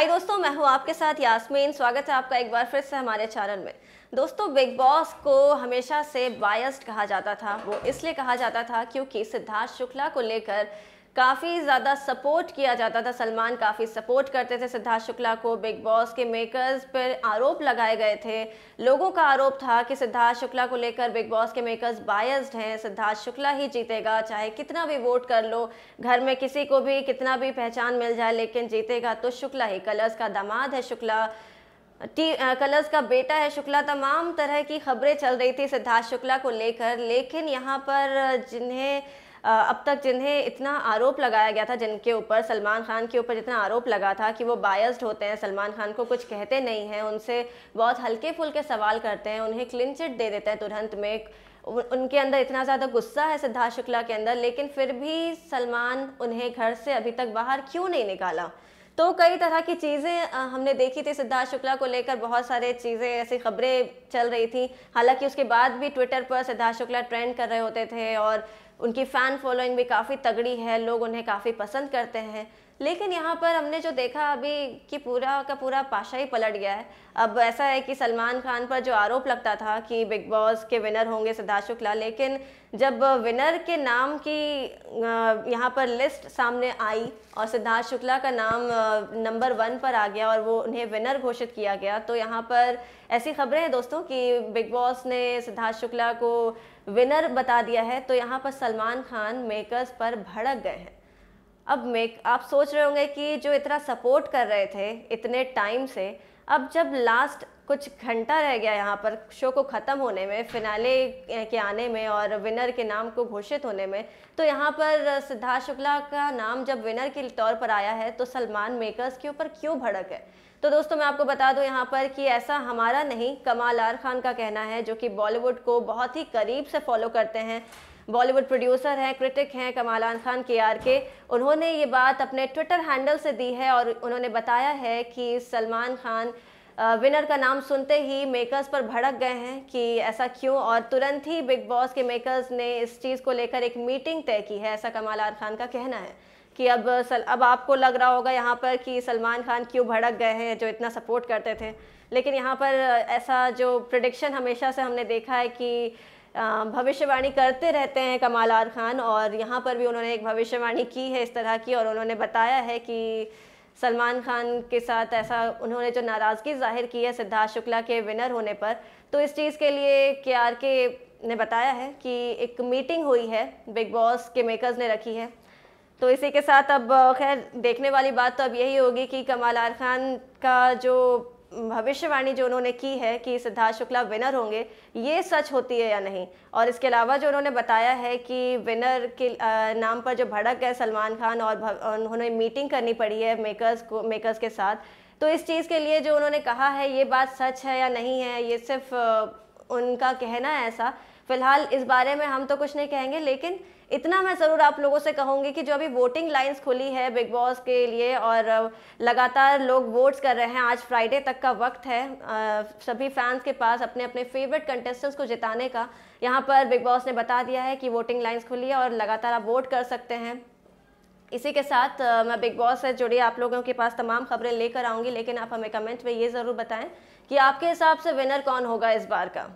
हाय दोस्तों मैं हूँ आपके साथ यास्मीन स्वागत है आपका एक बार फिर से हमारे चैनल में दोस्तों बिग बॉस को हमेशा से बायस्ड कहा जाता था वो इसलिए कहा जाता था क्योंकि सिद्धार्थ शुक्ला को लेकर काफ़ी ज़्यादा सपोर्ट किया जाता था सलमान काफ़ी सपोर्ट करते थे सिद्धार्थ शुक्ला को बिग बॉस के मेकर्स पर आरोप लगाए गए थे लोगों का आरोप था कि सिद्धार्थ शुक्ला को लेकर बिग बॉस के मेकर्स बायस्ड हैं सिद्धार्थ शुक्ला ही जीतेगा चाहे कितना भी वोट कर लो घर में किसी को भी कितना भी पहचान मिल जाए लेकिन जीतेगा तो शुक्ला ही कलर्स का दामाद है शुक्ला टी कलर्स का बेटा है शुक्ला तमाम तरह की खबरें चल रही थी सिद्धार्थ शुक्ला को लेकर लेकिन यहाँ पर जिन्हें अब तक जिन्हें इतना आरोप लगाया गया था जिनके ऊपर सलमान खान के ऊपर जितना आरोप लगा था कि वो बायस्ड होते हैं सलमान खान को कुछ कहते नहीं हैं उनसे बहुत हल्के फुलके सवाल करते हैं उन्हें क्लिन चिट दे देते हैं तुरंत में उनके अंदर इतना ज़्यादा गुस्सा है सिद्धार्थ शुक्ला के अंदर लेकिन फिर भी सलमान उन्हें घर से अभी तक बाहर क्यों नहीं निकाला तो कई तरह की चीज़ें हमने देखी थी सिद्धार्थ शुक्ला को लेकर बहुत सारे चीज़ें ऐसी खबरें चल रही थी हालांकि उसके बाद भी ट्विटर पर सिद्धार्थ शुक्ला ट्रेंड कर रहे होते थे और उनकी फ़ैन फॉलोइंग भी काफ़ी तगड़ी है लोग उन्हें काफ़ी पसंद करते हैं लेकिन यहाँ पर हमने जो देखा अभी कि पूरा का पूरा पाशा ही पलट गया है अब ऐसा है कि सलमान खान पर जो आरोप लगता था कि बिग बॉस के विनर होंगे सिद्धार्थ शुक्ला लेकिन जब विनर के नाम की यहाँ पर लिस्ट सामने आई और सिद्धार्थ शुक्ला का नाम नंबर वन पर आ गया और वो उन्हें विनर घोषित किया गया तो यहाँ पर ऐसी खबरें हैं दोस्तों कि बिग बॉस ने सिद्धार्थ शुक्ला को विनर बता दिया है तो यहाँ पर सलमान खान मेकर्स पर भड़क गए हैं अब मेक आप सोच रहे होंगे कि जो इतना सपोर्ट कर रहे थे इतने टाइम से अब जब लास्ट कुछ घंटा रह गया यहाँ पर शो को ख़त्म होने में फिनाले के आने में और विनर के नाम को घोषित होने में तो यहाँ पर सिद्धार्थ शुक्ला का नाम जब विनर के तौर पर आया है तो सलमान मेकर्स के ऊपर क्यों भड़क है तो दोस्तों मैं आपको बता दूं यहाँ पर कि ऐसा हमारा नहीं कमाल आर खान का कहना है जो कि बॉलीवुड को बहुत ही करीब से फॉलो करते हैं बॉलीवुड प्रोड्यूसर हैं क्रिटिक हैं कमाल आर खान के आर के उन्होंने ये बात अपने ट्विटर हैंडल से दी है और उन्होंने बताया है कि सलमान खान विनर का नाम सुनते ही मेकर्स पर भड़क गए हैं कि ऐसा क्यों और तुरंत ही बिग बॉस के मेकर्स ने इस चीज़ को लेकर एक मीटिंग तय की है ऐसा कमाल आर खान का कहना है कि अब सल, अब आपको लग रहा होगा यहाँ पर कि सलमान खान क्यों भड़क गए हैं जो इतना सपोर्ट करते थे लेकिन यहाँ पर ऐसा जो प्रडिक्शन हमेशा से हमने देखा है कि भविष्यवाणी करते रहते हैं कमाल आर खान और यहाँ पर भी उन्होंने एक भविष्यवाणी की है इस तरह की और उन्होंने बताया है कि सलमान खान के साथ ऐसा उन्होंने जो नाराज़गी जाहिर की है सिद्धार्थ शुक्ला के विनर होने पर तो इस चीज़ के लिए के आर के ने बताया है कि एक मीटिंग हुई है बिग बॉस के मेकर्स ने रखी है तो इसी के साथ अब खैर देखने वाली बात तो अब यही होगी कि कमाल आर खान का जो भविष्यवाणी जो उन्होंने की है कि सिद्धार्थ शुक्ला विनर होंगे ये सच होती है या नहीं और इसके अलावा जो उन्होंने बताया है कि विनर के नाम पर जो भड़क है सलमान खान और उन्होंने मीटिंग करनी पड़ी है मेकर्स को मेकर्स के साथ तो इस चीज़ के लिए जो उन्होंने कहा है ये बात सच है या नहीं है ये सिर्फ उनका कहना है ऐसा फिलहाल इस बारे में हम तो कुछ नहीं कहेंगे लेकिन इतना मैं ज़रूर आप लोगों से कहूँगी कि जो अभी वोटिंग लाइंस खुली है बिग बॉस के लिए और लगातार लोग वोट्स कर रहे हैं आज फ्राइडे तक का वक्त है सभी फैंस के पास अपने अपने फेवरेट कंटेस्टेंट्स को जिताने का यहाँ पर बिग बॉस ने बता दिया है कि वोटिंग लाइंस खुली है और लगातार आप वोट कर सकते हैं इसी के साथ मैं बिग बॉस से जुड़ी आप लोगों के पास तमाम खबरें लेकर आऊँगी लेकिन आप हमें कमेंट में ये ज़रूर बताएं कि आपके हिसाब से विनर कौन होगा इस बार का